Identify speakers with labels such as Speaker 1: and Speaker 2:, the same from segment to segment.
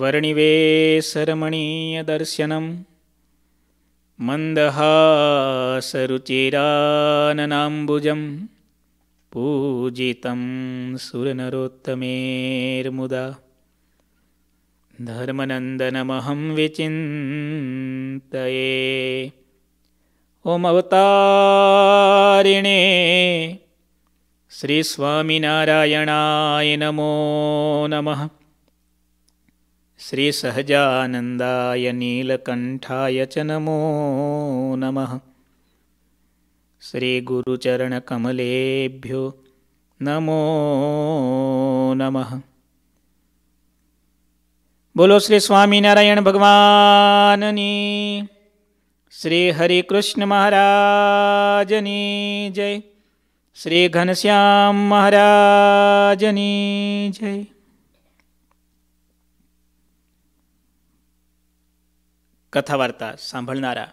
Speaker 1: वर्णिवेशरमणीयदर्शनं मन्दहासरुचिराननाम्बुजं पूजितं सुरनरोत्तमेर्मुदा धर्मनन्दनमहं विचिन्तये ओमवतारिणे श्रीस्वामिनारायणाय नमो नमः શ્રી સહજાનંદાય નીલકંઠાય ચ નમો નમઃ શ્રી ગુરુચરણ કમલેભ્યો નમો નમઃ બોલો શ્રી સ્વામિનારાયણ ભગવાનની શ્રી હરિકૃષ્ણ મહારાજની જય શ્રી ઘનશ્યામ મહારાજની જય કથા વાર્તા સાંભળનારા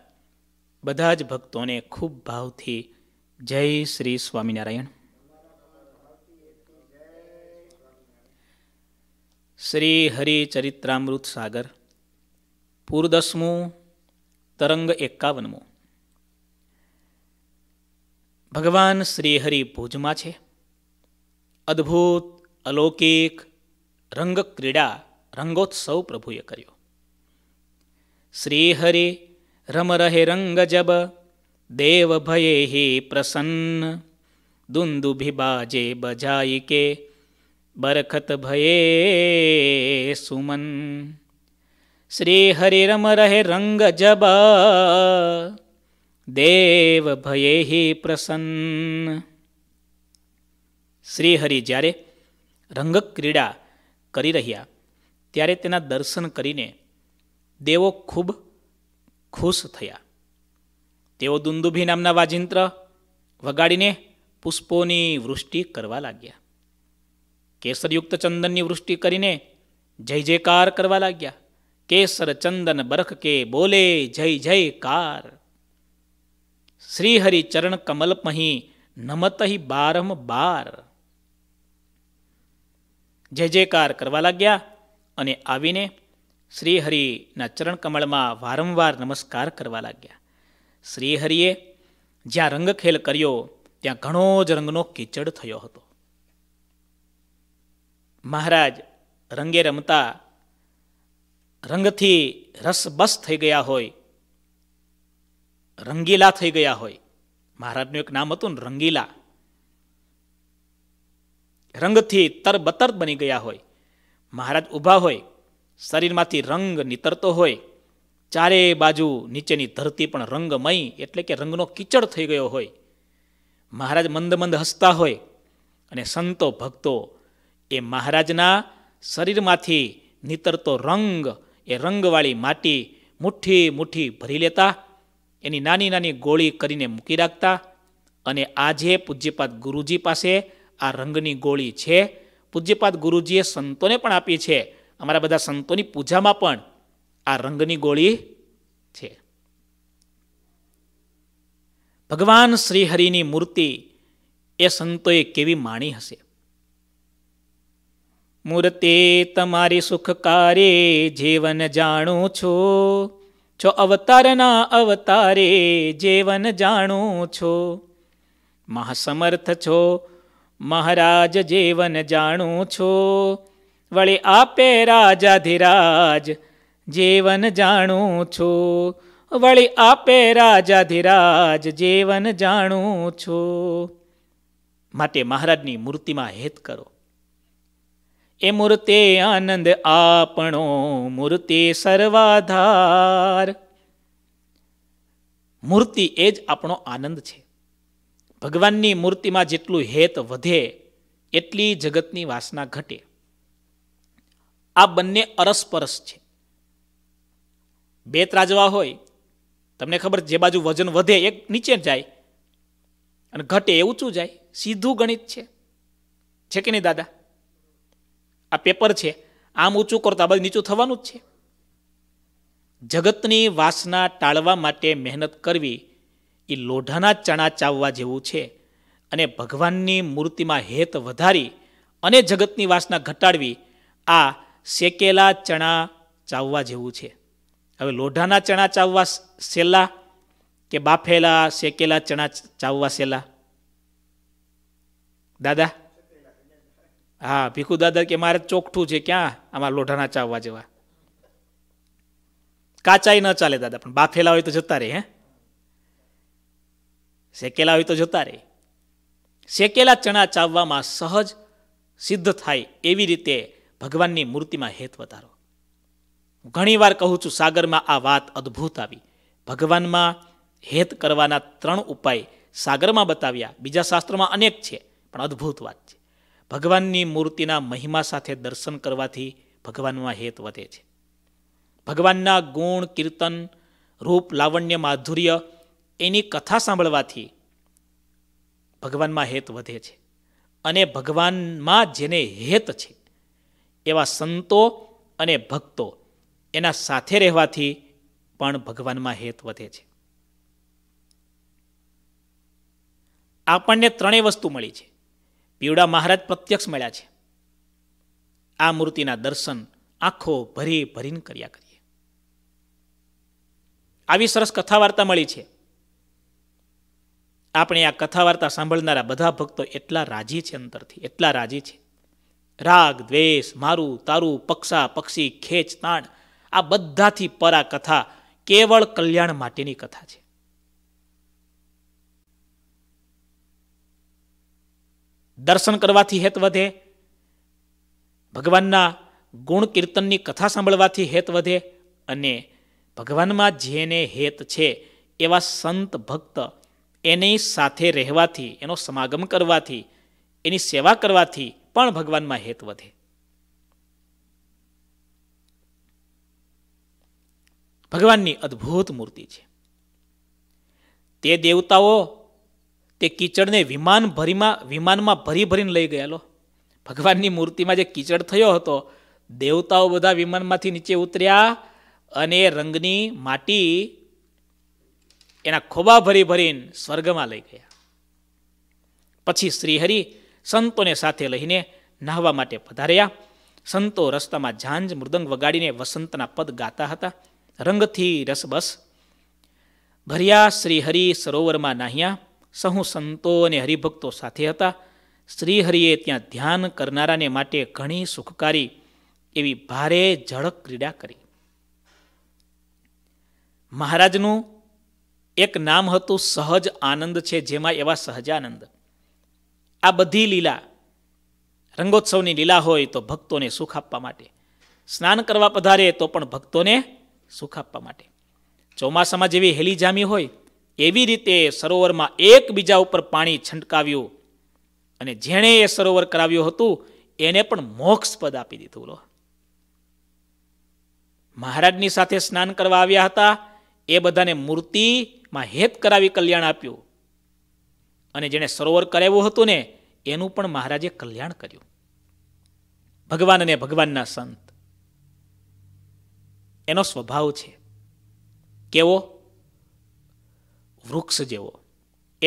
Speaker 1: બધા જ ભક્તોને ખૂબ ભાવથી જય શ્રી સ્વામિનારાયણ શ્રી હરિચરિત્રામૃત સાગર પૂર્દસમું તરંગ એકાવનમું ભગવાન શ્રી હરિ ભુજમાં છે અદ્ભુત અલૌકિક રંગક્રીડા રંગોત્સવ પ્રભુએ કર્યો શ્રીહરિ રમ રહે રંગ જબ દેવ ભયે હિ પ્રસન્ન દુંદુભિબાજે બજાઈ કે બરખત ભયે સુમન શ્રી હરિ રમ રહે રંગ જબ દેવ ભયે હિ પ્રસન્ન શ્રીહરિ જ્યારે રંગક્રીડા કરી રહ્યા ત્યારે તેના દર્શન કરીને દેવો ખૂબ ખુશ થયા તેઓ દુંદુભી નામના વાજિંત્ર વગાડીને પુષ્પોની વૃષ્ટિ કરવા લાગ્યા કેસરયુક્ત ચંદનની વૃષ્ટિ કરીને જય જયકાર કરવા લાગ્યા કેસર ચંદન બરખ કે બોલે જય જયકાર શ્રીહરિ ચરણ કમલ મહી નમતહી બારમ બાર જય જયકાર કરવા લાગ્યા અને આવીને શ્રીહરિના ચરણ કમળમાં વારંવાર નમસ્કાર કરવા લાગ્યા શ્રીહરિએ જ્યાં રંગખેલ કર્યો ત્યાં ઘણો જ રંગનો કીચડ થયો હતો મહારાજ રંગે રમતા રંગથી રસબસ થઈ ગયા હોય રંગીલા થઈ ગયા હોય મહારાજનું એક નામ હતું રંગીલા રંગથી તરબતર બની ગયા હોય મહારાજ ઊભા હોય શરીરમાંથી રંગ નીતરતો હોય ચારે બાજુ નીચેની ધરતી પણ રંગમય એટલે કે રંગનો કીચડ થઈ ગયો હોય મહારાજ મંદ મંદ હસતા હોય અને સંતો ભક્તો એ મહારાજના શરીરમાંથી નીતરતો રંગ એ રંગવાળી માટી મુઠ્ઠી મુઠ્ઠી ભરી લેતા એની નાની નાની ગોળી કરીને મૂકી રાખતા અને આજે પૂજ્યપાદ ગુરુજી પાસે આ રંગની ગોળી છે પૂજ્યપાદ ગુરુજીએ સંતોને પણ આપી છે અમારા બધા સંતોની પૂજામાં પણ આ રંગની ગોળી છે ભગવાન શ્રીહરિની મૂર્તિ એ સંતોએ કેવી માણી હશે મૂર્તિ તમારી સુખકારે જીવન જાણું છો છો અવતારના અવતારે જીવન જાણું છો મહાસમર્થ છો મહારાજ જીવન જાણું છો વળી આપે રાજાધિરાજ જીવન જાણું છું વળી આપે રાજાધિરાજ જીવન જાણું છું માટે મહારાજની મૂર્તિમાં હેત કરો એ મૂર્તિ આનંદ આપણો મૂર્તિ સર્વાધાર મૂર્તિ એ જ આપણો આનંદ છે ભગવાનની મૂર્તિમાં જેટલું હેત વધે એટલી જગતની વાસના ઘટે આ બંને અરસપરસ છે બે ત્રાજવા હોય તમને ખબર જે બાજુ વજન વધે એક નીચે જાય અને ઘટે એ ઊંચું જાય સીધું ગણિત છે છે કે નહીં દાદા આ પેપર છે આમ ઊંચું કરતા તો નીચું થવાનું જ છે જગતની વાસના ટાળવા માટે મહેનત કરવી એ લોઢાના ચણા ચાવવા જેવું છે અને ભગવાનની મૂર્તિમાં હેત વધારી અને જગતની વાસના ઘટાડવી આ શેકેલા ચણા ચાવવા જેવું છે હવે લોઢાના ચણા ચાવવા સેલા કે બાફેલા શેકેલા ચણા ચાવવા સેલા દાદા હા ભીખુ દાદા કે મારે ચોકઠું છે ક્યાં આમાં લોઢાના ચાવવા જેવા કાચાઈ ન ચાલે દાદા પણ બાફેલા હોય તો જતા રહે હે શેકેલા હોય તો જતા રહે શેકેલા ચણા ચાવવામાં સહજ સિદ્ધ થાય એવી રીતે ભગવાનની મૂર્તિમાં હેત વધારો હું ઘણીવાર કહું છું સાગરમાં આ વાત અદ્ભુત આવી ભગવાનમાં હેત કરવાના ત્રણ ઉપાય સાગરમાં બતાવ્યા બીજા શાસ્ત્રમાં અનેક છે પણ અદ્ભુત વાત છે ભગવાનની મૂર્તિના મહિમા સાથે દર્શન કરવાથી ભગવાનમાં હેત વધે છે ભગવાનના ગુણ કીર્તન રૂપ લાવણ્ય માધુર્ય એની કથા સાંભળવાથી ભગવાનમાં હેત વધે છે અને ભગવાનમાં જેને હેત છે એવા સંતો અને ભક્તો એના સાથે રહેવાથી પણ ભગવાનમાં હેત વધે છે આપણને ત્રણેય વસ્તુ મળી છે પીવડા મહારાજ પ્રત્યક્ષ મળ્યા છે આ મૂર્તિના દર્શન આંખો ભરી ભરીને કર્યા કરીએ આવી સરસ કથા વાર્તા મળી છે આપણે આ કથા વાર્તા સાંભળનારા બધા ભક્તો એટલા રાજી છે અંતરથી એટલા રાજી છે રાગ દ્વેષ મારું તારું પક્ષા પક્ષી ખેંચ તાણ આ બધાથી પરા કથા કેવળ કલ્યાણ માટેની કથા છે દર્શન કરવાથી હેત વધે ભગવાનના ગુણ કીર્તનની કથા સાંભળવાથી હેત વધે અને ભગવાનમાં જેને હેત છે એવા સંત ભક્ત એની સાથે રહેવાથી એનો સમાગમ કરવાથી એની સેવા કરવાથી પણ ભગવાનમાં હેત વધે ભગવાનની અદ્ભુત મૂર્તિ છે તે દેવતાઓ તે કીચડને વિમાન ભરીમાં વિમાનમાં ભરી ભરીને લઈ ગયેલો ભગવાનની મૂર્તિમાં જે કિચડ થયો હતો દેવતાઓ બધા વિમાનમાંથી નીચે ઉતર્યા અને રંગની માટી એના ખોબા ભરી ભરીને સ્વર્ગમાં લઈ ગયા પછી શ્રીહરી સંતોને સાથે લઈને નાહવા માટે પધાર્યા સંતો રસ્તામાં ઝાંઝ મૃદંગ વગાડીને વસંતના પદ ગાતા હતા રંગથી રસબસ ભર્યા શ્રીહરિ સરોવરમાં નાહ્યા સહુ સંતો અને હરિભક્તો સાથે હતા શ્રીહરિએ ત્યાં ધ્યાન કરનારાને માટે ઘણી સુખકારી એવી ભારે ઝડપ ક્રીડા કરી મહારાજનું એક નામ હતું સહજ આનંદ છે જેમાં એવા સહજાનંદ આ બધી લીલા રંગોત્સવની લીલા હોય તો ભક્તોને સુખ આપવા માટે સ્નાન કરવા પધારે તો પણ ભક્તોને સુખ આપવા માટે ચોમાસામાં જેવી હેલી જામી હોય એવી રીતે સરોવરમાં એકબીજા ઉપર પાણી છંટકાવ્યું અને જેણે એ સરોવર કરાવ્યું હતું એને પણ મોક્ષપદ આપી દીધું લો મહારાજની સાથે સ્નાન કરવા આવ્યા હતા એ બધાને મૂર્તિમાં હેત કરાવી કલ્યાણ આપ્યું અને જેણે સરોવર કરાવ્યું હતું ને એનું પણ મહારાજે કલ્યાણ કર્યું ભગવાન અને ભગવાનના સંત એનો સ્વભાવ છે કેવો વૃક્ષ જેવો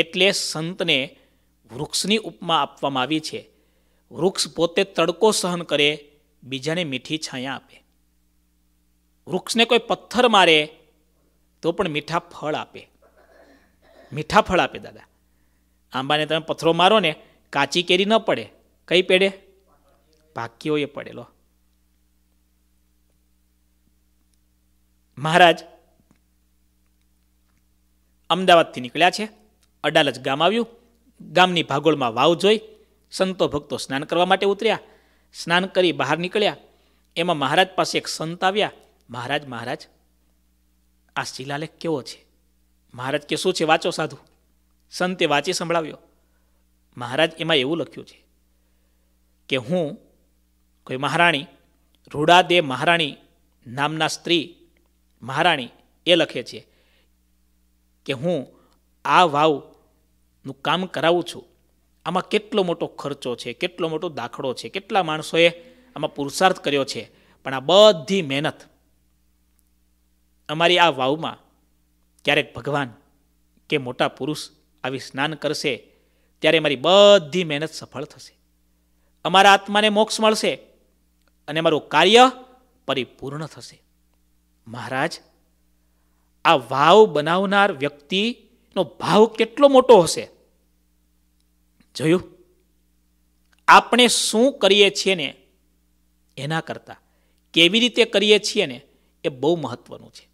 Speaker 1: એટલે સંતને વૃક્ષની ઉપમા આપવામાં આવી છે વૃક્ષ પોતે તડકો સહન કરે બીજાને મીઠી છાયા આપે વૃક્ષને કોઈ પથ્થર મારે તો પણ મીઠા ફળ આપે મીઠા ફળ આપે દાદા આંબાને તમે પથ્થરો મારો ને કાચી કેરી ન પડે કઈ પેડે એ પડેલો મહારાજ અમદાવાદથી નીકળ્યા છે અડાલજ ગામ આવ્યું ગામની ભાગોળમાં વાવ જોઈ સંતો ભક્તો સ્નાન કરવા માટે ઉતર્યા સ્નાન કરી બહાર નીકળ્યા એમાં મહારાજ પાસે એક સંત આવ્યા મહારાજ મહારાજ આ શિલાલેખ કેવો છે મહારાજ કે શું છે વાંચો સાધુ સંતે વાંચી સંભળાવ્યો મહારાજ એમાં એવું લખ્યું છે કે હું કોઈ મહારાણી રૂડાદે મહારાણી નામના સ્ત્રી મહારાણી એ લખે છે કે હું આ વાવનું કામ કરાવું છું આમાં કેટલો મોટો ખર્ચો છે કેટલો મોટો દાખલો છે કેટલા માણસોએ આમાં પુરુષાર્થ કર્યો છે પણ આ બધી મહેનત અમારી આ વાવમાં ક્યારેક ભગવાન કે મોટા પુરુષ આવી સ્નાન કરશે ત્યારે મારી બધી મહેનત સફળ થશે અમારા આત્માને મોક્ષ મળશે અને મારું કાર્ય પરિપૂર્ણ થશે મહારાજ આ વાવ બનાવનાર વ્યક્તિનો ભાવ કેટલો મોટો હશે જોયું આપણે શું કરીએ છીએ ને એના કરતાં કેવી રીતે કરીએ છીએ ને એ બહુ મહત્ત્વનું છે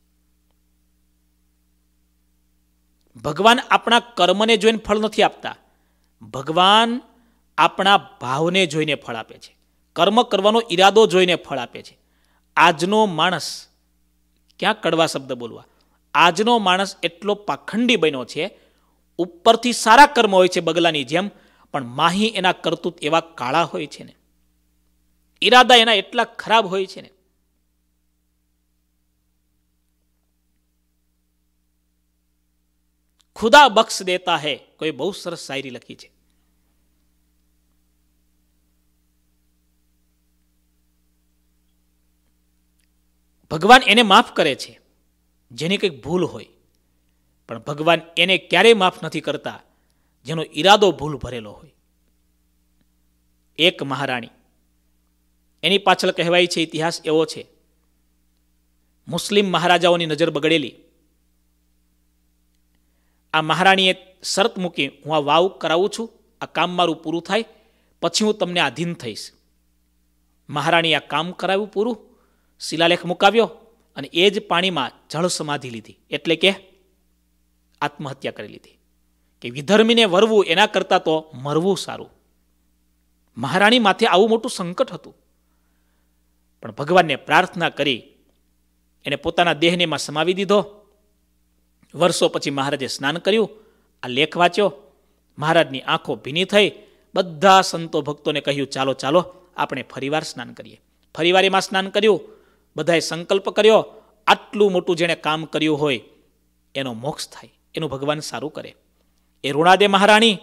Speaker 1: ભગવાન આપણા કર્મને જોઈને ફળ નથી આપતા ભગવાન આપણા ભાવને જોઈને ફળ આપે છે કર્મ કરવાનો ઈરાદો જોઈને ફળ આપે છે આજનો માણસ ક્યાં કડવા શબ્દ બોલવા આજનો માણસ એટલો પાખંડી બન્યો છે ઉપરથી સારા કર્મ હોય છે બગલાની જેમ પણ માહી એના કરતૂત એવા કાળા હોય છે ને ઈરાદા એના એટલા ખરાબ હોય છે ને ખુદા બક્ષ દેતા હૈ કોઈ બહુ સરસ શાયરી લખી છે ભગવાન એને માફ કરે છે જેની કંઈક ભૂલ હોય પણ ભગવાન એને ક્યારેય માફ નથી કરતા જેનો ઈરાદો ભૂલ ભરેલો હોય એક મહારાણી એની પાછળ કહેવાય છે ઇતિહાસ એવો છે મુસ્લિમ મહારાજાઓની નજર બગડેલી આ મહારાણીએ શરત મૂકી હું આ વાવ કરાવું છું આ કામ મારું પૂરું થાય પછી હું તમને આધીન થઈશ મહારાણીએ આ કામ કરાવ્યું પૂરું શિલાલેખ મુકાવ્યો અને એ જ પાણીમાં જળ સમાધિ લીધી એટલે કે આત્મહત્યા કરી લીધી કે વિધર્મીને વરવું એના કરતાં તો મરવું સારું મહારાણી માથે આવું મોટું સંકટ હતું પણ ભગવાનને પ્રાર્થના કરી એને પોતાના દેહને એમાં સમાવી દીધો વર્ષો પછી મહારાજે સ્નાન કર્યું આ લેખ વાંચ્યો મહારાજની આંખો ભીની થઈ બધા સંતો ભક્તોને કહ્યું ચાલો ચાલો આપણે ફરીવાર સ્નાન કરીએ ફરીવાર સ્નાન કર્યું બધાએ સંકલ્પ કર્યો આટલું મોટું જેણે કામ કર્યું હોય એનો મોક્ષ થાય એનું ભગવાન સારું કરે એ ઋણાદે મહારાણી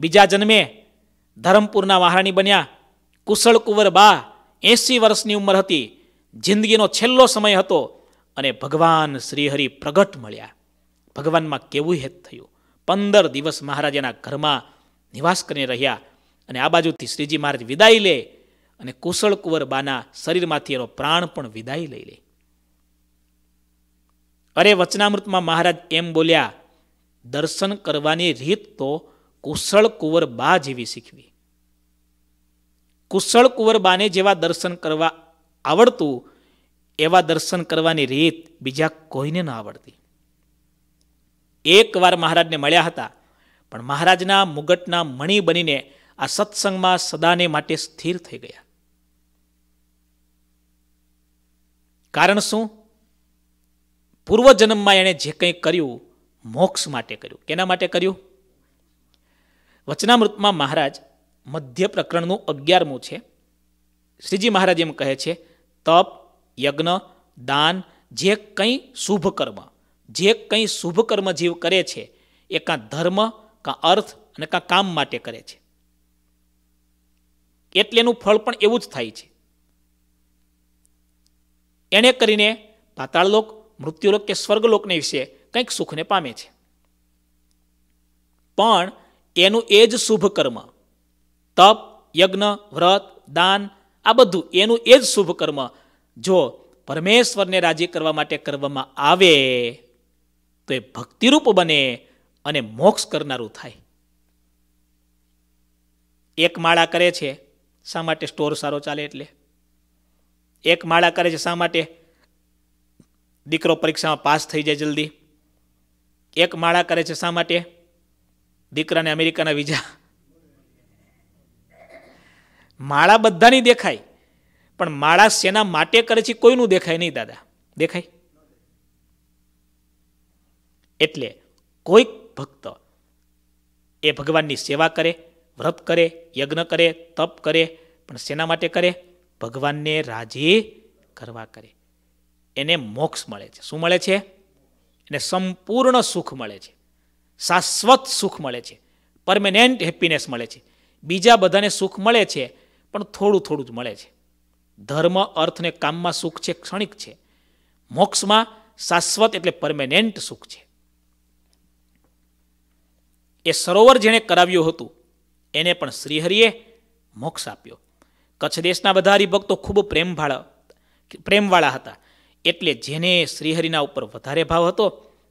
Speaker 1: બીજા જન્મે ધરમપુરના મહારાણી બન્યા કુશળ કુંવર બા એંસી વર્ષની ઉંમર હતી જિંદગીનો છેલ્લો સમય હતો અને ભગવાન શ્રીહરિ પ્રગટ મળ્યા ભગવાનમાં કેવું હેત થયું પંદર દિવસ મહારાજાના ઘરમાં નિવાસ કરીને રહ્યા અને આ બાજુથી શ્રીજી મહારાજ વિદાય લે અને કુશળ કુંવર બાના શરીરમાંથી એનો પ્રાણ પણ વિદાય લઈ લે અરે વચનામૃતમાં મહારાજ એમ બોલ્યા દર્શન કરવાની રીત તો કુશળ કુંવર બા જેવી શીખવી કુશળ કુંવર બાને જેવા દર્શન કરવા આવડતું એવા દર્શન કરવાની રીત બીજા કોઈને ન આવડતી એકવાર મહારાજને મળ્યા હતા પણ મહારાજના મુગટના મણી બનીને આ સત્સંગમાં સદાને માટે સ્થિર થઈ ગયા કારણ શું પૂર્વજન્મમાં એણે જે કંઈ કર્યું મોક્ષ માટે કર્યું કેના માટે કર્યું વચનામૃતમાં મહારાજ મધ્ય પ્રકરણનું અગિયારમું છે શ્રીજી મહારાજ એમ કહે છે તપ યજ્ઞ દાન જે કંઈ શુભ કર્મ જે કંઈ શુભ કર્મ જીવ કરે છે એ કાં ધર્મ કાં અર્થ અને કાં કામ માટે કરે છે એટલે એનું ફળ પણ એવું જ થાય છે એણે કરીને પાતાળલોક મૃત્યુલોક કે સ્વર્ગલોકને વિશે કંઈક સુખને પામે છે પણ એનું એ જ શુભ કર્મ તપ યજ્ઞ વ્રત દાન આ બધું એનું એ જ શુભ કર્મ જો પરમેશ્વરને રાજી કરવા માટે કરવામાં આવે તો એ ભક્તિરૂપ બને અને મોક્ષ કરનારું થાય એક માળા કરે છે શા માટે સ્ટોર સારો ચાલે એટલે એક માળા કરે છે શા માટે દીકરો પરીક્ષામાં પાસ થઈ જાય જલ્દી એક માળા કરે છે શા માટે દીકરાને અમેરિકાના વિઝા માળા બધાની દેખાય પણ માળા સેના માટે કરે છે કોઈનું દેખાય નહીં દાદા દેખાય એટલે કોઈક ભક્ત એ ભગવાનની સેવા કરે વ્રત કરે યજ્ઞ કરે તપ કરે પણ સેના માટે કરે ભગવાનને રાજી કરવા કરે એને મોક્ષ મળે છે શું મળે છે એને સંપૂર્ણ સુખ મળે છે શાશ્વત સુખ મળે છે પરમેનેન્ટ હેપીનેસ મળે છે બીજા બધાને સુખ મળે છે પણ થોડું થોડું જ મળે છે ધર્મ અર્થ ને કામમાં સુખ છે ક્ષણિક છે મોક્ષમાં શાશ્વત એટલે પરમેનેન્ટ સુખ છે એ સરોવર જેણે કરાવ્યું હતું એને પણ શ્રીહરિએ મોક્ષ આપ્યો કચ્છ દેશના બધા હરિભક્તો ખૂબ પ્રેમવાળા પ્રેમવાળા હતા એટલે જેને શ્રીહરિના ઉપર વધારે ભાવ હતો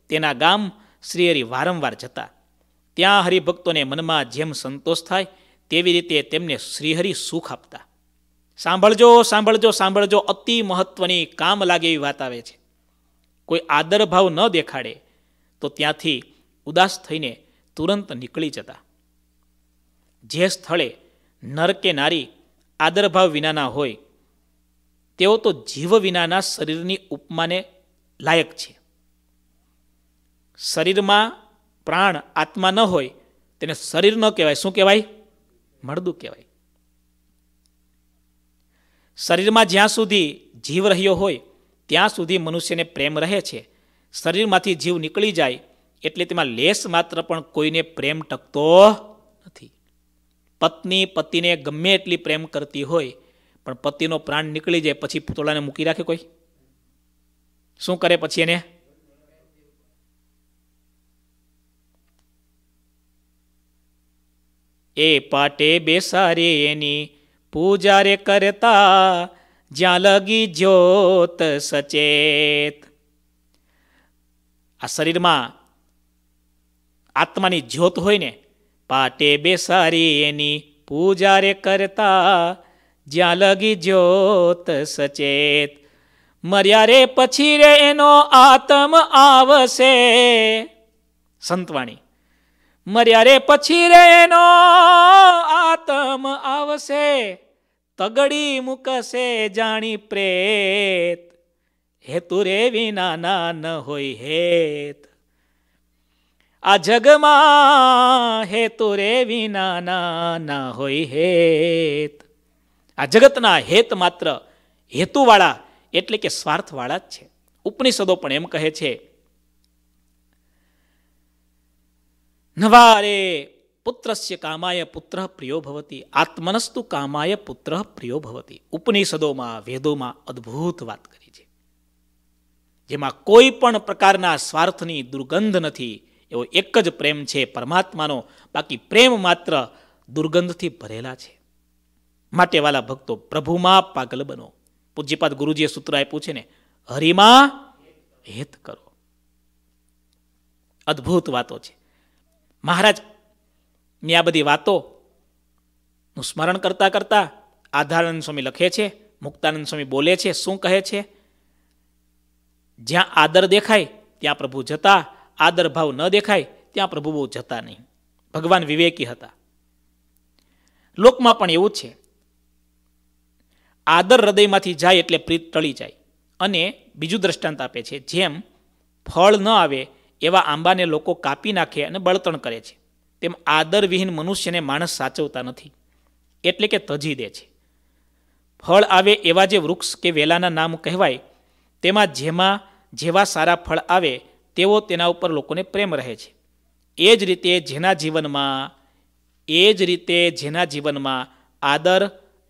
Speaker 1: તેના ગામ શ્રીહરિ વારંવાર જતા ત્યાં હરિભક્તોને મનમાં જેમ સંતોષ થાય તેવી રીતે તેમને શ્રીહરિ સુખ આપતા સાંભળજો સાંભળજો સાંભળજો અતિ મહત્વની કામ લાગે એવી વાત આવે છે કોઈ આદર ભાવ ન દેખાડે તો ત્યાંથી ઉદાસ થઈને તુરંત નીકળી જતા જે સ્થળે નર કે નારી આદરભાવ વિનાના હોય તેઓ તો જીવ વિનાના શરીરની ઉપમાને લાયક છે શરીરમાં પ્રાણ આત્મા ન હોય તેને શરીર ન કહેવાય શું કહેવાય મળદું કહેવાય શરીરમાં જ્યાં સુધી જીવ રહ્યો હોય ત્યાં સુધી મનુષ્યને પ્રેમ રહે છે શરીરમાંથી જીવ નીકળી જાય એટલે તેમાં લેસ માત્ર પણ કોઈને પ્રેમ ટકતો નથી પત્ની પતિને ગમે એટલી પ્રેમ કરતી હોય પણ પતિનો પ્રાણ નીકળી જાય પછી પુતળાને મૂકી રાખે કોઈ શું કરે પછી એને એ પાટે બેસારે એની પૂજારે કરતા જ્યાં લગી જ્યોત સચેત આ શરીરમાં આત્માની જ્યોત હોય ને પાટે બેસારી એની પૂજારે કરતા જ્યાં લગી જ્યોત સચેત મર્યારે પછી રે એનો આત્મ આવશે સંતવાણી મર્યારે પછી રે એનો આતમ આવશે તગડી મુકશે જાણી પ્રેત હેતુ રે વિના ના ન હોય હેત આ જગમાં હેતુ રે વિના ના ના હોય હેત આ જગતના હેત માત્ર હેતુવાળા એટલે કે સ્વાર્થવાળા જ છે ઉપનિષદો પણ એમ કહે છે નવારે પુત્રસ્ય કામાય પુત્ર પ્રિયો ભવતી આત્મનસ્તુ કામાય પુત્ર પ્રિયો ભવતી ઉપનિષદોમાં વેદોમાં અદ્ભુત વાત કરી છે જેમાં કોઈ પણ પ્રકારના સ્વાર્થની દુર્ગંધ નથી એવો એક જ પ્રેમ છે પરમાત્માનો બાકી પ્રેમ માત્ર દુર્ગંધથી ભરેલા છે માટે વાલા ભક્તો પ્રભુમાં પાગલ બનો પૂજ્યપાદ ગુરુજીએ સૂત્ર આપ્યું છે ને હરિમાં હેત કરો અદ્ભુત વાતો છે મહારાજ ની આ બધી વાતોનું સ્મરણ કરતાં કરતાં આધારાનંદ સ્વામી લખે છે મુક્તાનંદ સ્વામી બોલે છે શું કહે છે જ્યાં આદર દેખાય ત્યાં પ્રભુ જતા આદર ભાવ ન દેખાય ત્યાં પ્રભુ બહુ જતા નહીં ભગવાન વિવેકી હતા લોકમાં પણ એવું છે આદર હૃદયમાંથી જાય એટલે પ્રીત ટળી જાય અને બીજું દ્રષ્ટાંત આપે છે જેમ ફળ ન આવે એવા આંબાને લોકો કાપી નાખે અને બળતણ કરે છે તેમ આદરવિહીન મનુષ્યને માણસ સાચવતા નથી એટલે કે તજી દે છે ફળ આવે એવા જે વૃક્ષ કે વેલાના નામ કહેવાય તેમાં જેમાં જેવા સારા ફળ આવે તેવો તેના ઉપર લોકોને પ્રેમ રહે છે એ જ રીતે જેના જીવનમાં એ જ રીતે જેના જીવનમાં આદર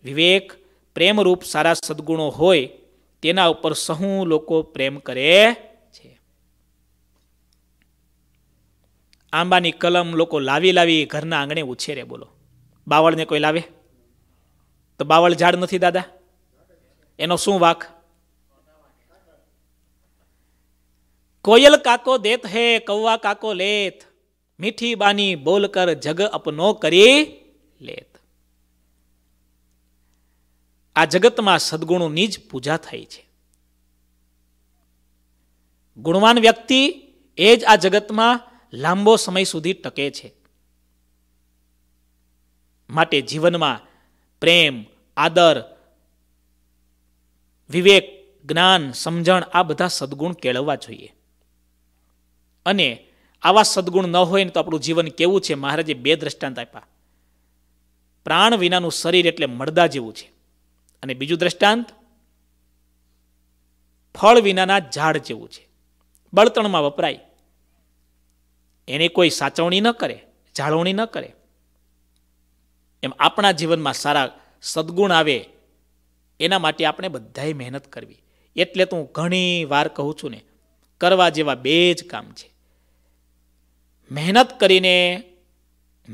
Speaker 1: વિવેક પ્રેમરૂપ સારા સદગુણો હોય તેના ઉપર સહુ લોકો પ્રેમ કરે આંબાની કલમ લોકો લાવી લાવી ઘરના આંગણે ઉછેરે બોલો બાવળને કોઈ લાવે તો બાવળ ઝાડ નથી દાદા એનો શું વાક કોયલ કાકો દેત હે કૌવા કાકો લેત મીઠી બાની બોલ કર જગ અપનો કરી લેત આ જગતમાં સદગુણોની જ પૂજા થઈ છે ગુણવાન વ્યક્તિ એ જ આ જગતમાં લાંબો સમય સુધી ટકે છે માટે જીવનમાં પ્રેમ આદર વિવેક જ્ઞાન સમજણ આ બધા સદગુણ કેળવવા જોઈએ અને આવા સદગુણ ન હોય ને તો આપણું જીવન કેવું છે મહારાજે બે દ્રષ્ટાંત આપ્યા પ્રાણ વિનાનું શરીર એટલે મળદા જેવું છે અને બીજું દ્રષ્ટાંત ફળ વિનાના ઝાડ જેવું છે બળતણમાં વપરાય એને કોઈ સાચવણી ન કરે જાળવણી ન કરે એમ આપણા જીવનમાં સારા સદગુણ આવે એના માટે આપણે બધાએ મહેનત કરવી એટલે તો હું ઘણી વાર કહું છું ને કરવા જેવા બે જ કામ છે મહેનત કરીને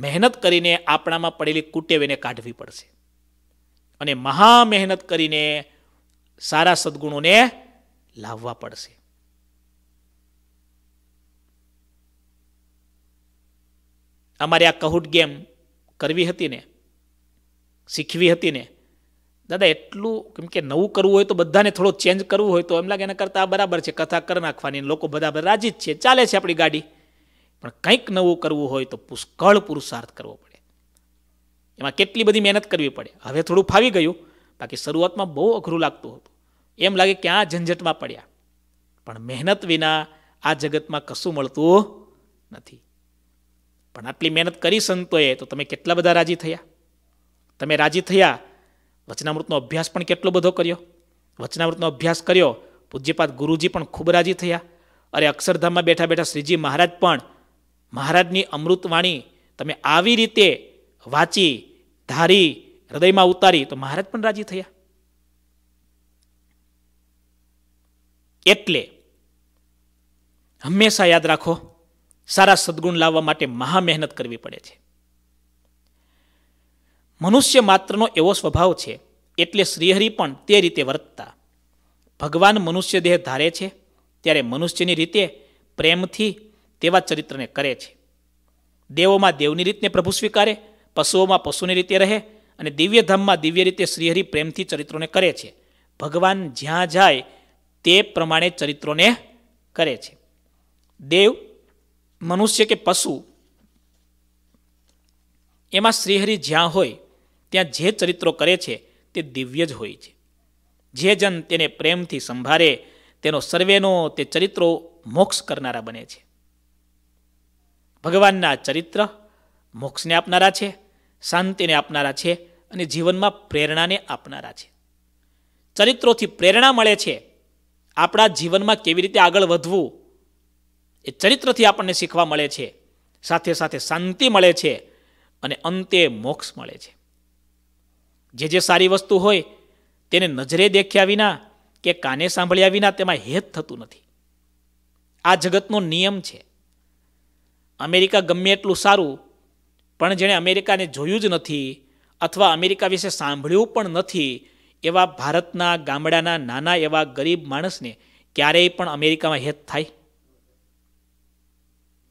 Speaker 1: મહેનત કરીને આપણામાં પડેલી કુટેવ એને કાઢવી પડશે અને મહા મહેનત કરીને સારા સદગુણોને લાવવા પડશે અમારે આ કહુટ ગેમ કરવી હતી ને શીખવી હતી ને દાદા એટલું કેમ કે નવું કરવું હોય તો બધાને થોડો ચેન્જ કરવું હોય તો એમ લાગે એના કરતાં આ બરાબર છે કથા કરી નાખવાની લોકો બધા રાજી જ છે ચાલે છે આપણી ગાડી પણ કંઈક નવું કરવું હોય તો પુષ્કળ પુરુષાર્થ કરવો પડે એમાં કેટલી બધી મહેનત કરવી પડે હવે થોડું ફાવી ગયું બાકી શરૂઆતમાં બહુ અઘરું લાગતું હતું એમ લાગે કે આ ઝંઝટમાં પડ્યા પણ મહેનત વિના આ જગતમાં કશું મળતું નથી પણ આટલી મહેનત કરી સંતોએ તો તમે કેટલા બધા રાજી થયા તમે રાજી થયા વચનામૃતનો અભ્યાસ પણ કેટલો બધો કર્યો વચનામૃતનો અભ્યાસ કર્યો પૂજ્યપાદ ગુરુજી પણ ખૂબ રાજી થયા અરે અક્ષરધામમાં બેઠા બેઠા શ્રીજી મહારાજ પણ મહારાજની અમૃતવાણી તમે આવી રીતે વાંચી ધારી હૃદયમાં ઉતારી તો મહારાજ પણ રાજી થયા એટલે હંમેશા યાદ રાખો સારા સદગુણ લાવવા માટે મહા મહેનત કરવી પડે છે મનુષ્ય માત્રનો એવો સ્વભાવ છે એટલે શ્રીહરિ પણ તે રીતે વર્તતા ભગવાન મનુષ્ય દેહ ધારે છે ત્યારે મનુષ્યની રીતે પ્રેમથી તેવા ચરિત્રને કરે છે દેવોમાં દેવની રીતને પ્રભુ સ્વીકારે પશુઓમાં પશુની રીતે રહે અને દિવ્યધામમાં દિવ્ય રીતે શ્રીહરિ પ્રેમથી ચરિત્રોને કરે છે ભગવાન જ્યાં જાય તે પ્રમાણે ચરિત્રોને કરે છે દેવ મનુષ્ય કે પશુ એમાં શ્રીહરિ જ્યાં હોય ત્યાં જે ચરિત્રો કરે છે તે દિવ્ય જ હોય છે જે જન તેને પ્રેમથી સંભાળે તેનો સર્વેનો તે ચરિત્રો મોક્ષ કરનારા બને છે ભગવાનના ચરિત્ર મોક્ષને આપનારા છે શાંતિને આપનારા છે અને જીવનમાં પ્રેરણાને આપનારા છે ચરિત્રોથી પ્રેરણા મળે છે આપણા જીવનમાં કેવી રીતે આગળ વધવું એ ચરિત્રથી આપણને શીખવા મળે છે સાથે સાથે શાંતિ મળે છે અને અંતે મોક્ષ મળે છે જે જે સારી વસ્તુ હોય તેને નજરે દેખ્યા વિના કે કાને સાંભળ્યા વિના તેમાં હેત થતું નથી આ જગતનો નિયમ છે અમેરિકા ગમે એટલું સારું પણ જેણે અમેરિકાને જોયું જ નથી અથવા અમેરિકા વિશે સાંભળ્યું પણ નથી એવા ભારતના ગામડાના નાના એવા ગરીબ માણસને ક્યારેય પણ અમેરિકામાં હેત થાય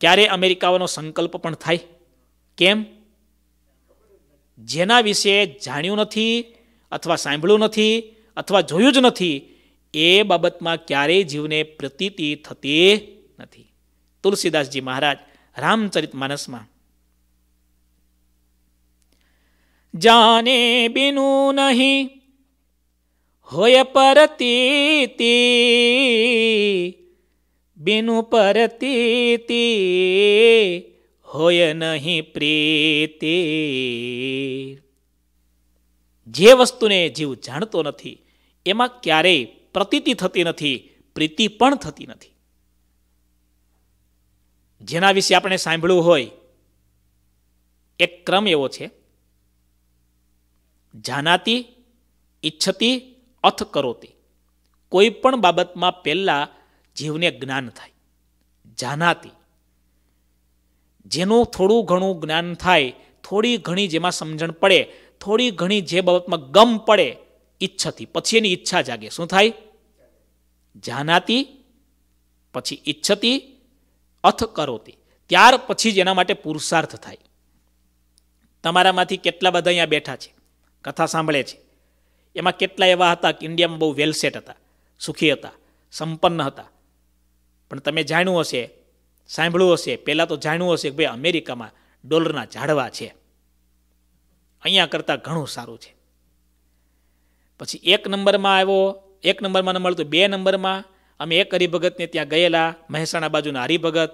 Speaker 1: ક્યારે અમેરિકાઓનો સંકલ્પ પણ થાય કેમ જેના વિશે જાણ્યું નથી અથવા સાંભળ્યું નથી અથવા જોયું જ નથી એ બાબતમાં ક્યારેય જીવને પ્રતીતિ થતી નથી તુલસીદાસજી મહારાજ રામચરિત માનસમાં જાને બિનું નહીં હોય પરતીતી બિનુ પરતીતિ હોય નહીં પ્રીતિ જે વસ્તુને જીવ જાણતો નથી એમાં ક્યારેય પ્રતીતિ થતી નથી પ્રીતિ પણ થતી નથી જેના વિશે આપણે સાંભળ્યું હોય એક ક્રમ એવો છે જાનાતી ઈચ્છતી અથ કરોતી કોઈ પણ બાબતમાં પહેલાં જીવને જ્ઞાન થાય જાનાતી જેનું થોડું ઘણું જ્ઞાન થાય થોડી ઘણી જેમાં સમજણ પડે થોડી ઘણી જે બાબતમાં ગમ પડે ઈચ્છતી પછી એની ઈચ્છા જાગે શું થાય જાનાતી પછી ઈચ્છતી અથ કરોતી ત્યાર પછી જ એના માટે પુરુષાર્થ થાય તમારામાંથી કેટલા બધા અહીંયા બેઠા છે કથા સાંભળે છે એમાં કેટલા એવા હતા કે ઇન્ડિયામાં બહુ વેલસેટ હતા સુખી હતા સંપન્ન હતા પણ તમે જાણ્યું હશે સાંભળ્યું હશે પહેલાં તો જાણ્યું હશે કે ભાઈ અમેરિકામાં ડોલરના ઝાડવા છે અહીંયા કરતાં ઘણું સારું છે પછી એક નંબરમાં આવ્યો એક નંબરમાં ન મળતું બે નંબરમાં અમે એક હરિભગતને ત્યાં ગયેલા મહેસાણા બાજુના હરિભગત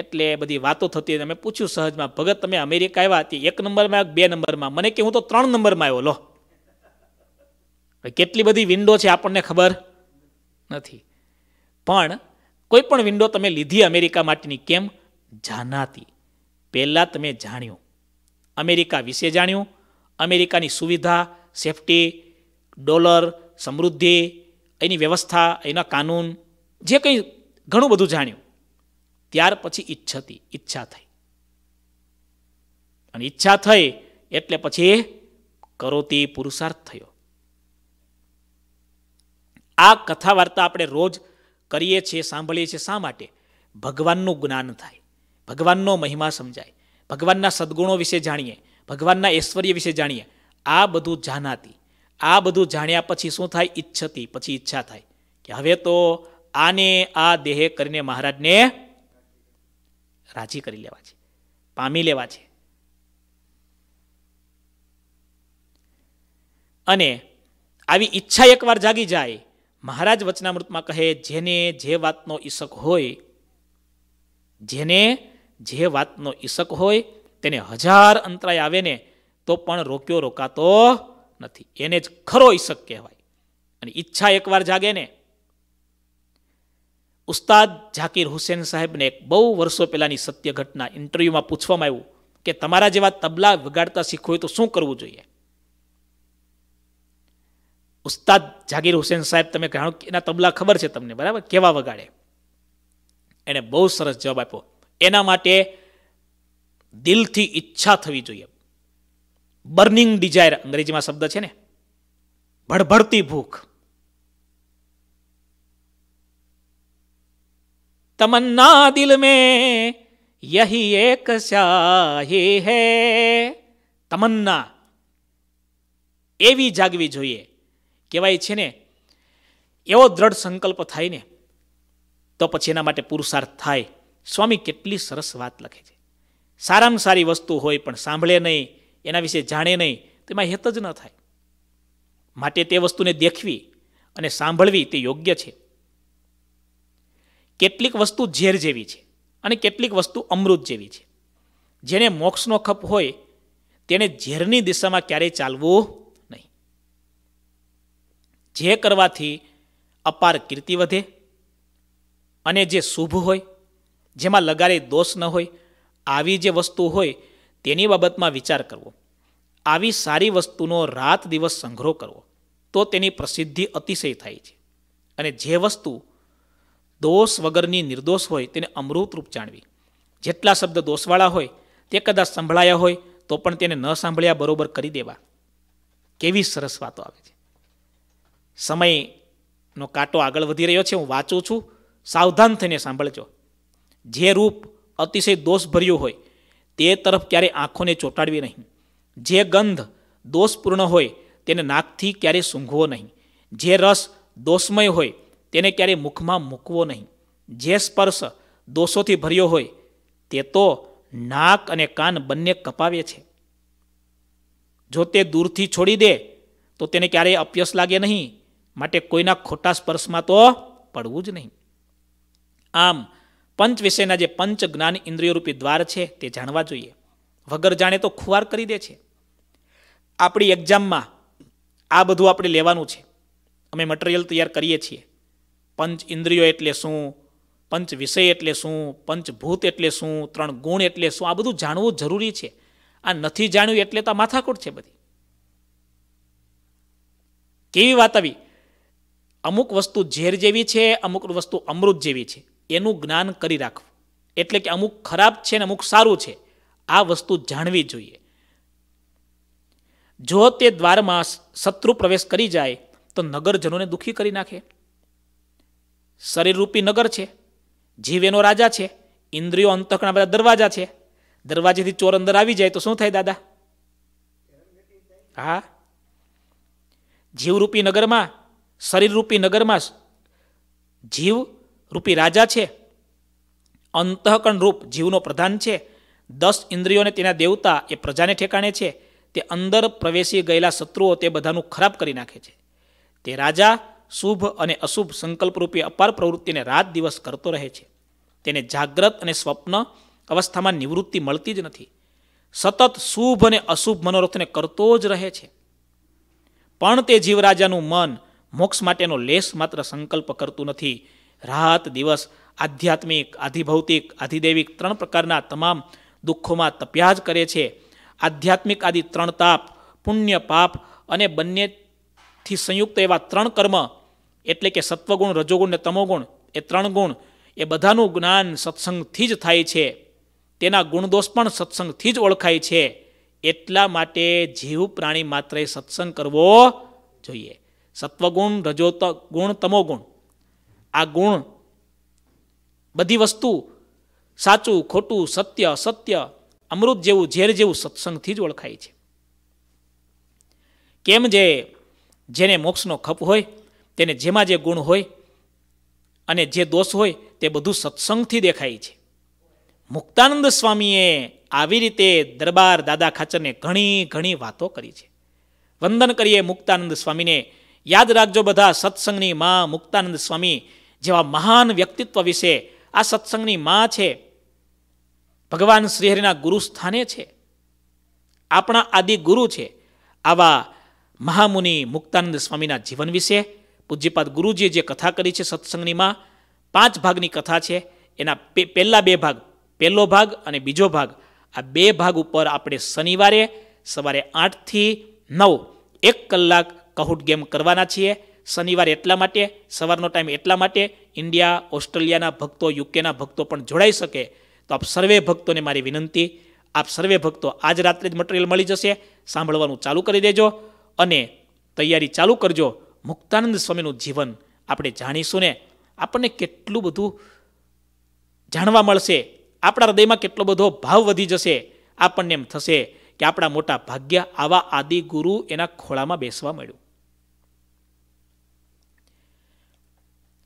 Speaker 1: એટલે બધી વાતો થતી અમે પૂછ્યું સહજમાં ભગત તમે અમેરિકા આવ્યા હતી એક નંબરમાં બે નંબરમાં મને કે હું તો ત્રણ નંબરમાં આવ્યો લો કેટલી બધી વિન્ડો છે આપણને ખબર નથી પણ કોઈ પણ વિન્ડો તમે લીધી અમેરિકા માટેની કેમ જાનાતી પહેલાં તમે જાણ્યું અમેરિકા વિશે જાણ્યું અમેરિકાની સુવિધા સેફટી ડોલર સમૃદ્ધિ એની વ્યવસ્થા એના કાનૂન જે કંઈ ઘણું બધું જાણ્યું ત્યાર પછી ઈચ્છતી ઈચ્છા થઈ અને ઈચ્છા થઈ એટલે પછી કરોતી પુરુષાર્થ થયો આ કથા વાર્તા આપણે રોજ કરીએ છીએ સાંભળીએ છીએ શા માટે ભગવાનનું જ્ઞાન થાય ભગવાનનો મહિમા સમજાય ભગવાનના સદગુણો વિશે જાણીએ ભગવાનના ઐશ્વર્ય વિશે જાણીએ આ બધું જાણાતી આ બધું જાણ્યા પછી શું થાય ઈચ્છતી પછી ઈચ્છા થાય કે હવે તો આને આ દેહે કરીને મહારાજને રાજી કરી લેવા છે પામી લેવા છે અને આવી ઈચ્છા એકવાર જાગી જાય મહારાજ વચનામૃતમાં કહે જેને જે વાતનો ઈશક હોય જેને જે વાતનો ઈશક હોય તેને હજાર અંતરાય આવે ને તો પણ રોક્યો રોકાતો નથી એને જ ખરો ઈશક કહેવાય અને ઈચ્છા એકવાર જાગે ને ઉસ્તાદ ઝાકીર હુસેન સાહેબને એક બહુ વર્ષો પહેલાંની સત્ય ઘટના ઇન્ટરવ્યૂમાં પૂછવામાં આવ્યું કે તમારા જેવા તબલા વગાડતા શીખવું હોય તો શું કરવું જોઈએ ઉસ્તાદ જાગીર હુસેન સાહેબ તમે જાણો એના તબલા ખબર છે તમને બરાબર કેવા વગાડે એને બહુ સરસ જવાબ આપ્યો એના માટે દિલથી ઈચ્છા થવી જોઈએ બર્નિંગ ડિઝાયર અંગ્રેજીમાં શબ્દ છે ને ભડભડતી ભૂખ તમન્ના દિલ મેં યહી એક શાહી હે તમન્ના એવી જાગવી જોઈએ કહેવાય છે ને એવો દ્રઢ સંકલ્પ થાય ને તો પછી એના માટે પુરુષાર્થ થાય સ્વામી કેટલી સરસ વાત લખે છે સારામાં સારી વસ્તુ હોય પણ સાંભળે નહીં એના વિશે જાણે નહીં તેમાં હેત જ ન થાય માટે તે વસ્તુને દેખવી અને સાંભળવી તે યોગ્ય છે કેટલીક વસ્તુ ઝેર જેવી છે અને કેટલીક વસ્તુ અમૃત જેવી છે જેને મોક્ષનો ખપ હોય તેને ઝેરની દિશામાં ક્યારેય ચાલવું જે કરવાથી અપાર કીર્તિ વધે અને જે શુભ હોય જેમાં લગારે દોષ ન હોય આવી જે વસ્તુ હોય તેની બાબતમાં વિચાર કરવો આવી સારી વસ્તુનો રાત દિવસ સંગ્રહ કરવો તો તેની પ્રસિદ્ધિ અતિશય થાય છે અને જે વસ્તુ દોષ વગરની નિર્દોષ હોય તેને અમૃતરૂપ જાણવી જેટલા શબ્દ દોષવાળા હોય તે કદાચ સંભળાયા હોય તો પણ તેને ન સાંભળ્યા બરોબર કરી દેવા કેવી સરસ વાતો આવે છે સમયનો કાંટો આગળ વધી રહ્યો છે હું વાંચું છું સાવધાન થઈને સાંભળજો જે રૂપ અતિશય દોષભર્યું હોય તે તરફ ક્યારેય આંખોને ચોંટાડવી નહીં જે ગંધ દોષપૂર્ણ હોય તેને નાકથી ક્યારેય સૂંઘવો નહીં જે રસ દોષમય હોય તેને ક્યારેય મુખમાં મૂકવો નહીં જે સ્પર્શ દોષોથી ભર્યો હોય તે તો નાક અને કાન બંને કપાવે છે જો તે દૂરથી છોડી દે તો તેને ક્યારેય અપ્યસ લાગે નહીં માટે કોઈના ખોટા સ્પર્શમાં તો પડવું જ નહીં આમ પંચ વિષયના જે પંચ જ્ઞાન ઇન્દ્રિયરૂપી દ્વાર છે તે જાણવા જોઈએ વગર જાણે તો ખુવાર કરી દે છે આપણી એક્ઝામમાં આ બધું આપણે લેવાનું છે અમે મટીરિયલ તૈયાર કરીએ છીએ પંચ ઇન્દ્રિયો એટલે શું પંચ વિષય એટલે શું પંચભૂત એટલે શું ત્રણ ગુણ એટલે શું આ બધું જાણવું જરૂરી છે આ નથી જાણ્યું એટલે તો માથાકૂટ છે બધી કેવી વાત આવી અમુક વસ્તુ ઝેર જેવી છે અમુક વસ્તુ અમૃત જેવી છે એનું જ્ઞાન કરી રાખવું એટલે કે અમુક ખરાબ છે ને અમુક સારું છે આ વસ્તુ જાણવી જોઈએ જો તે દ્વારમાં શત્રુ પ્રવેશ કરી જાય તો નગરજનોને દુઃખી કરી નાખે શરીરરૂપી નગર છે જીવ એનો રાજા છે ઇન્દ્રિયો અંતકણા બધા દરવાજા છે દરવાજેથી ચોર અંદર આવી જાય તો શું થાય દાદા હા જીવરૂપી નગરમાં શરીરરૂપી નગરમાં જીવ રૂપી રાજા છે અંતઃકણ જીવનો પ્રધાન છે દસ ઇન્દ્રિયોને તેના દેવતા એ પ્રજાને ઠેકાણે છે તે અંદર પ્રવેશી ગયેલા શત્રુઓ તે બધાનું ખરાબ કરી નાખે છે તે રાજા શુભ અને અશુભ સંકલ્પરૂપી અપાર પ્રવૃત્તિને રાત દિવસ કરતો રહે છે તેને જાગ્રત અને સ્વપ્ન અવસ્થામાં નિવૃત્તિ મળતી જ નથી સતત શુભ અને અશુભ મનોરથને કરતો જ રહે છે પણ તે જીવરાજાનું મન મોક્ષ માટેનો લેશ માત્ર સંકલ્પ કરતું નથી રાહત દિવસ આધ્યાત્મિક આધિભૌતિક આધિદૈવિક ત્રણ પ્રકારના તમામ દુઃખોમાં તપ્યા જ કરે છે આધ્યાત્મિક આદિ ત્રણ તાપ પુણ્ય પાપ અને બંનેથી સંયુક્ત એવા ત્રણ કર્મ એટલે કે સત્વગુણ રજોગુણ ને તમોગુણ એ ત્રણ ગુણ એ બધાનું જ્ઞાન સત્સંગથી જ થાય છે તેના ગુણદોષ પણ સત્સંગથી જ ઓળખાય છે એટલા માટે જીવ પ્રાણી માત્ર સત્સંગ કરવો જોઈએ સત્વગુણ રજોત ગુણ તમોગુણ આ ગુણ બધી વસ્તુ સાચું ખોટું સત્ય સત્ય અમૃત જેવું ઝેર જેવું સત્સંગથી જ ઓળખાય છે કેમ જે જેને મોક્ષનો ખપ હોય તેને જેમાં જે ગુણ હોય અને જે દોષ હોય તે બધું સત્સંગથી દેખાય છે મુક્તાનંદ સ્વામીએ આવી રીતે દરબાર દાદા ખાચરને ઘણી ઘણી વાતો કરી છે વંદન કરીએ મુક્તાનંદ સ્વામીને યાદ રાખજો બધા સત્સંગની માં મુક્તાનંદ સ્વામી જેવા મહાન વ્યક્તિત્વ વિશે આ સત્સંગની માં છે ભગવાન શ્રીહરિના ગુરુ સ્થાને છે આપણા આદિ ગુરુ છે આવા મહામુનિ મુક્તાનંદ સ્વામીના જીવન વિશે પૂજ્યપાદ ગુરુજીએ જે કથા કરી છે સત્સંગનીમાં પાંચ ભાગની કથા છે એના પહેલા બે ભાગ પહેલો ભાગ અને બીજો ભાગ આ બે ભાગ ઉપર આપણે શનિવારે સવારે આઠથી નવ એક કલાક કહુટ ગેમ કરવાના છીએ શનિવાર એટલા માટે સવારનો ટાઈમ એટલા માટે ઇન્ડિયા ઓસ્ટ્રેલિયાના ભક્તો યુકેના ભક્તો પણ જોડાઈ શકે તો આપ સર્વે ભક્તોને મારી વિનંતી આપ સર્વે ભક્તો આજ રાત્રે જ મટીરિયલ મળી જશે સાંભળવાનું ચાલુ કરી દેજો અને તૈયારી ચાલુ કરજો મુક્તાનંદ સ્વામીનું જીવન આપણે જાણીશું ને આપણને કેટલું બધું જાણવા મળશે આપણા હૃદયમાં કેટલો બધો ભાવ વધી જશે આપણને એમ થશે કે આપણા મોટા ભાગ્ય આવા આદિ ગુરુ એના ખોળામાં બેસવા મળ્યું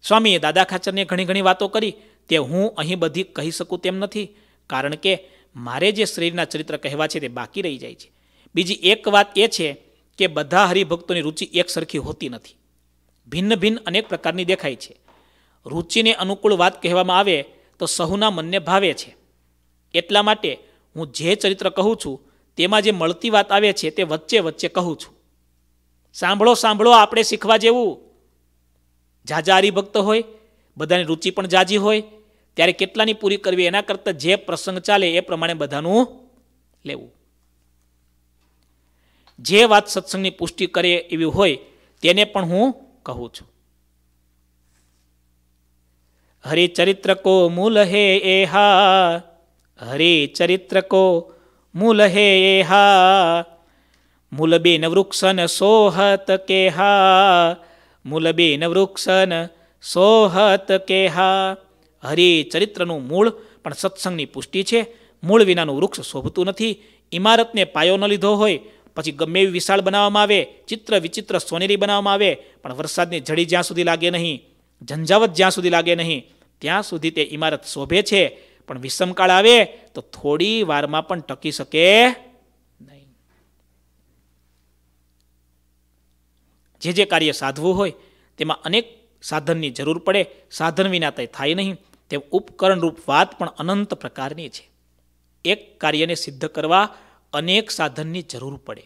Speaker 1: સ્વામીએ દાદા ખાચરને ઘણી ઘણી વાતો કરી તે હું અહીં બધી કહી શકું તેમ નથી કારણ કે મારે જે શરીરના ચરિત્ર કહેવા છે તે બાકી રહી જાય છે બીજી એક વાત એ છે કે બધા હરિભક્તોની રુચિ એક સરખી હોતી નથી ભિન્ન ભિન્ન અનેક પ્રકારની દેખાય છે રુચિને અનુકૂળ વાત કહેવામાં આવે તો સહુના મનને ભાવે છે એટલા માટે હું જે ચરિત્ર કહું છું તેમાં જે મળતી વાત આવે છે તે વચ્ચે વચ્ચે કહું છું સાંભળો સાંભળો આપણે શીખવા જેવું ઝાઝા હરિભક્ત હોય બધાની રુચિ પણ જાજી હોય ત્યારે કેટલાની પૂરી કરવી એના કરતાં જે પ્રસંગ ચાલે એ પ્રમાણે બધાનું લેવું જે વાત સત્સંગની પુષ્ટિ કરે એવી હોય તેને પણ હું કહું છું હરિચરિત્ર કો મૂલ હે એ હા હરિચરિત્ર કો મૂલ હે એ હા મૂલ બેન વૃક્ષન સોહત કે હા મૂલબીન વૃક્ષન સોહત કેહા હરિચરિત્રનું મૂળ પણ સત્સંગની પુષ્ટિ છે મૂળ વિનાનું વૃક્ષ શોભતું નથી ઇમારતને પાયો ન લીધો હોય પછી ગમે એવી વિશાળ બનાવવામાં આવે ચિત્ર વિચિત્ર સોનેરી બનાવવામાં આવે પણ વરસાદની જડી જ્યાં સુધી લાગે નહીં ઝંઝાવત જ્યાં સુધી લાગે નહીં ત્યાં સુધી તે ઇમારત શોભે છે પણ વિષમકાળ આવે તો થોડી વારમાં પણ ટકી શકે જે જે કાર્ય સાધવું હોય તેમાં અનેક સાધનની જરૂર પડે સાધન વિના તે થાય નહીં તેમ ઉપકરણરૂપ વાત પણ અનંત પ્રકારની છે એક કાર્યને સિદ્ધ કરવા અનેક સાધનની જરૂર પડે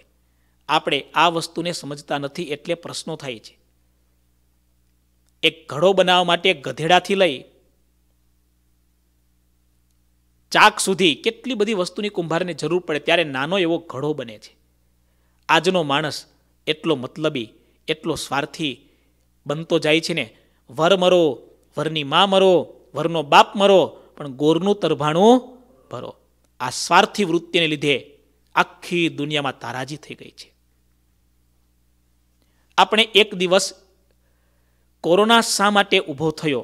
Speaker 1: આપણે આ વસ્તુને સમજતા નથી એટલે પ્રશ્નો થાય છે એક ઘડો બનાવવા માટે ગધેડાથી લઈ ચાક સુધી કેટલી બધી વસ્તુની કુંભારને જરૂર પડે ત્યારે નાનો એવો ઘડો બને છે આજનો માણસ એટલો મતલબી એટલો સ્વાર્થી બનતો જાય છે ને વર મરો વરની મા મરો વરનો બાપ મરો પણ ગોરનું તરભાણું ભરો આ સ્વાર્થી વૃત્તિને લીધે આખી દુનિયામાં તારાજી થઈ ગઈ છે આપણે એક દિવસ કોરોના શા માટે ઊભો થયો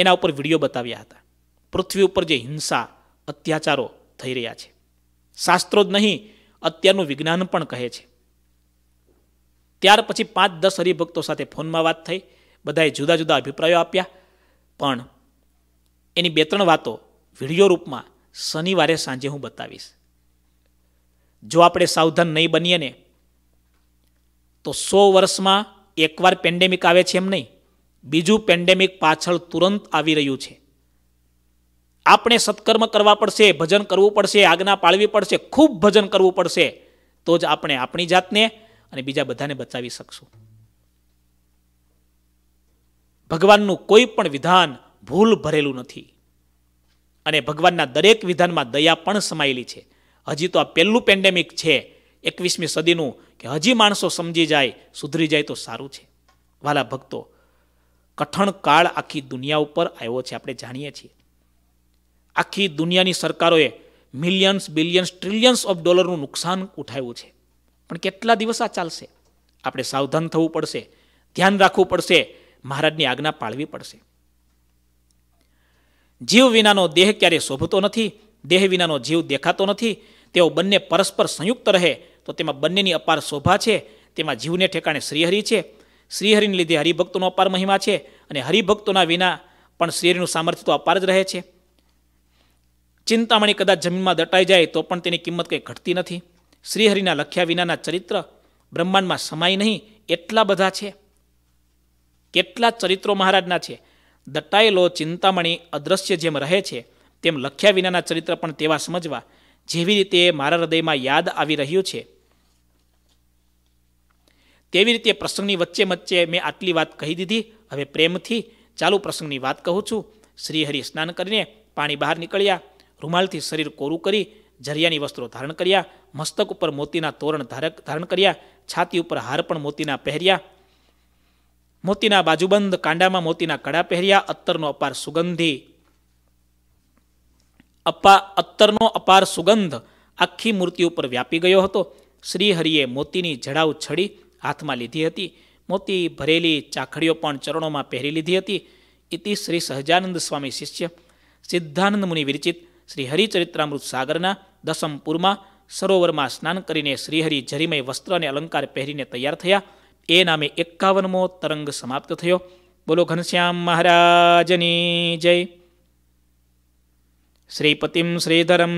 Speaker 1: એના ઉપર વિડીયો બતાવ્યા હતા પૃથ્વી ઉપર જે હિંસા અત્યાચારો થઈ રહ્યા છે શાસ્ત્રો જ નહીં અત્યારનું વિજ્ઞાન પણ કહે છે ત્યાર પછી પાંચ દસ હરિભક્તો સાથે ફોનમાં વાત થઈ બધાએ જુદા જુદા અભિપ્રાયો આપ્યા પણ એની બે ત્રણ વાતો વિડીયો રૂપમાં શનિવારે સાંજે હું બતાવીશ જો આપણે સાવધાન નહીં બનીએ ને તો સો વર્ષમાં એકવાર પેન્ડેમિક આવે છે એમ નહીં બીજું પેન્ડેમિક પાછળ તુરંત આવી રહ્યું છે આપણે સત્કર્મ કરવા પડશે ભજન કરવું પડશે આજ્ઞા પાળવી પડશે ખૂબ ભજન કરવું પડશે તો જ આપણે આપણી જાતને અને બીજા બધાને બચાવી શકશું ભગવાનનું કોઈ પણ વિધાન ભૂલ ભરેલું નથી અને ભગવાનના દરેક વિધાનમાં દયા પણ સમાયેલી છે હજી તો આ પહેલું પેન્ડેમિક છે એકવીસમી સદીનું કે હજી માણસો સમજી જાય સુધરી જાય તો સારું છે વાલા ભક્તો કઠણ કાળ આખી દુનિયા ઉપર આવ્યો છે આપણે જાણીએ છીએ આખી દુનિયાની સરકારોએ મિલિયન્સ બિલિયન્સ ટ્રિલિયન્સ ઓફ ડોલરનું નુકસાન ઉઠાવ્યું છે પણ કેટલા દિવસ આ ચાલશે આપણે સાવધાન થવું પડશે ધ્યાન રાખવું પડશે મહારાજની આજ્ઞા પાળવી પડશે જીવ વિનાનો દેહ ક્યારેય શોભતો નથી દેહ વિનાનો જીવ દેખાતો નથી તેઓ બંને પરસ્પર સંયુક્ત રહે તો તેમાં બંનેની અપાર શોભા છે તેમાં જીવને ઠેકાણે શ્રીહરિ છે શ્રીહરિને લીધે હરિભક્તોનો અપાર મહિમા છે અને હરિભક્તોના વિના પણ શ્રીહરિનું સામર્થ્ય તો અપાર જ રહે છે ચિંતામણી કદાચ જમીનમાં દટાઈ જાય તો પણ તેની કિંમત કંઈ ઘટતી નથી શ્રીહરિના લખ્યા વિનાના ચરિત્ર બ્રહ્માંડમાં સમાય નહીં એટલા બધા છે કેટલા ચરિત્રો મહારાજના છે દટાયેલો ચિંતામણી અદ્રશ્ય જેમ રહે છે તેમ લખ્યા વિનાના ચરિત્ર પણ તેવા સમજવા જેવી રીતે મારા હૃદયમાં યાદ આવી રહ્યું છે તેવી રીતે પ્રસંગની વચ્ચે વચ્ચે મેં આટલી વાત કહી દીધી હવે પ્રેમથી ચાલુ પ્રસંગની વાત કહું છું શ્રીહરિ સ્નાન કરીને પાણી બહાર નીકળ્યા રૂમાલથી શરીર કોરું કરી જરિયાની વસ્ત્રો ધારણ કર્યા મસ્તક ઉપર મોતીના તોરણ ધારક ધારણ કર્યા છાતી ઉપર હાર પણ મોતીના પહેર્યા મોતીના બાજુબંધ કાંડામાં મોતીના કડા પહેર્યા અત્તરનો અપાર સુગંધી અપા અત્તરનો અપાર સુગંધ આખી મૂર્તિ ઉપર વ્યાપી ગયો હતો શ્રીહરિએ મોતીની જડાઉ છડી હાથમાં લીધી હતી મોતી ભરેલી ચાખડીઓ પણ ચરણોમાં પહેરી લીધી હતી ઇતિ શ્રી સહજાનંદ સ્વામી શિષ્ય સિદ્ધાનંદ મુનિ વિરચિત શ્રી હરિચરિત્રામૃત સાગરના દસમપુરમાં સરોવરમાં સ્નાન કરીને શ્રીહરિ જરીમય વસ્ત્ર અને અલંકાર પહેરીને તૈયાર થયા એ નામે એકાવનમો તરંગ સમાપ્ત થયો બોલો ઘનશ્યામ મહારાજની જય શ્રીપતિમ શ્રીધરમ